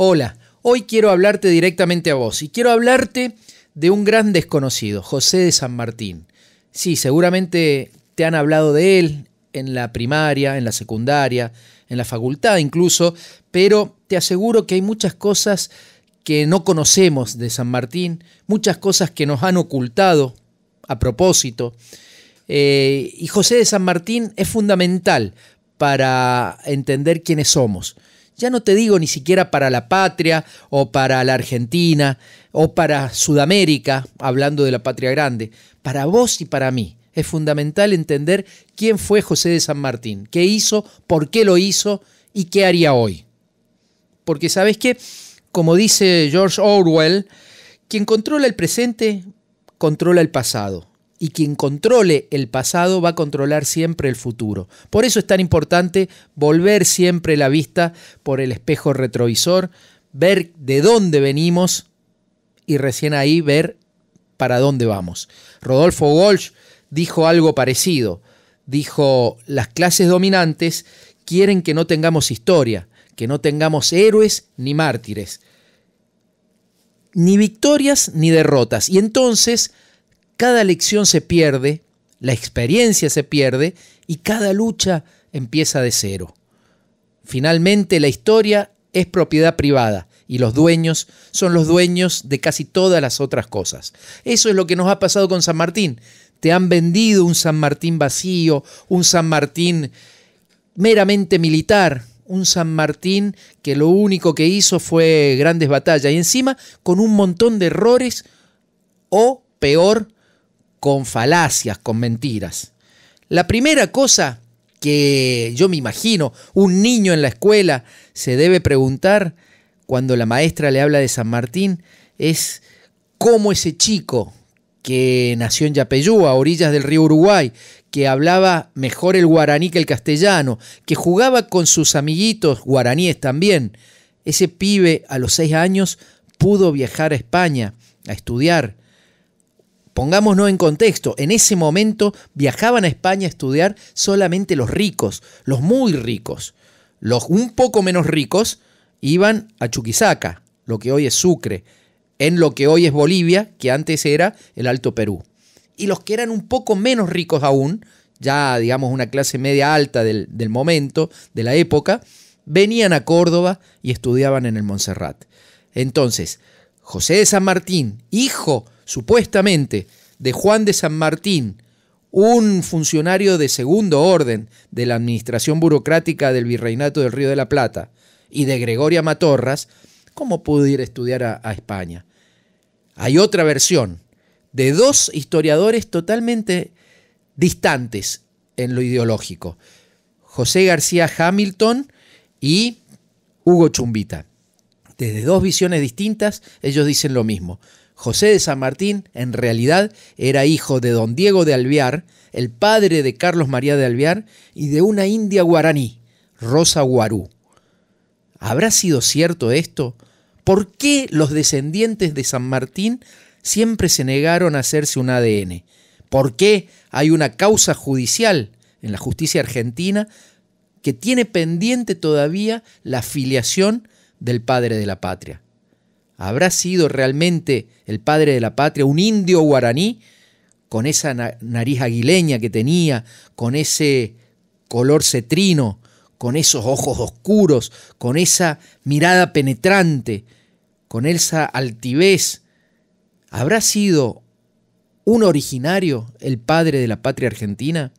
Hola, hoy quiero hablarte directamente a vos y quiero hablarte de un gran desconocido, José de San Martín. Sí, seguramente te han hablado de él en la primaria, en la secundaria, en la facultad incluso, pero te aseguro que hay muchas cosas que no conocemos de San Martín, muchas cosas que nos han ocultado a propósito. Eh, y José de San Martín es fundamental para entender quiénes somos. Ya no te digo ni siquiera para la patria o para la Argentina o para Sudamérica, hablando de la patria grande, para vos y para mí. Es fundamental entender quién fue José de San Martín, qué hizo, por qué lo hizo y qué haría hoy. Porque sabes que, como dice George Orwell, quien controla el presente, controla el pasado y quien controle el pasado va a controlar siempre el futuro. Por eso es tan importante volver siempre la vista por el espejo retrovisor, ver de dónde venimos y recién ahí ver para dónde vamos. Rodolfo Walsh dijo algo parecido. Dijo, las clases dominantes quieren que no tengamos historia, que no tengamos héroes ni mártires, ni victorias ni derrotas. Y entonces cada lección se pierde, la experiencia se pierde y cada lucha empieza de cero. Finalmente la historia es propiedad privada y los dueños son los dueños de casi todas las otras cosas. Eso es lo que nos ha pasado con San Martín. Te han vendido un San Martín vacío, un San Martín meramente militar, un San Martín que lo único que hizo fue grandes batallas y encima con un montón de errores o peor, con falacias, con mentiras. La primera cosa que yo me imagino un niño en la escuela se debe preguntar cuando la maestra le habla de San Martín es cómo ese chico que nació en Yapeyú, a orillas del río Uruguay, que hablaba mejor el guaraní que el castellano, que jugaba con sus amiguitos guaraníes también, ese pibe a los seis años pudo viajar a España a estudiar Pongámonos en contexto, en ese momento viajaban a España a estudiar solamente los ricos, los muy ricos. Los un poco menos ricos iban a Chuquisaca, lo que hoy es Sucre, en lo que hoy es Bolivia, que antes era el Alto Perú. Y los que eran un poco menos ricos aún, ya digamos una clase media alta del, del momento, de la época, venían a Córdoba y estudiaban en el Montserrat. Entonces, José de San Martín, hijo supuestamente de Juan de San Martín, un funcionario de segundo orden de la administración burocrática del Virreinato del Río de la Plata, y de Gregoria Matorras, ¿cómo pudo ir a estudiar a, a España? Hay otra versión de dos historiadores totalmente distantes en lo ideológico, José García Hamilton y Hugo Chumbita desde dos visiones distintas, ellos dicen lo mismo. José de San Martín en realidad era hijo de don Diego de Alvear, el padre de Carlos María de Alvear, y de una india guaraní, Rosa Guarú. ¿Habrá sido cierto esto? ¿Por qué los descendientes de San Martín siempre se negaron a hacerse un ADN? ¿Por qué hay una causa judicial en la justicia argentina que tiene pendiente todavía la filiación del padre de la patria. ¿Habrá sido realmente el padre de la patria un indio guaraní con esa nariz aguileña que tenía, con ese color cetrino, con esos ojos oscuros, con esa mirada penetrante, con esa altivez? ¿Habrá sido un originario el padre de la patria argentina?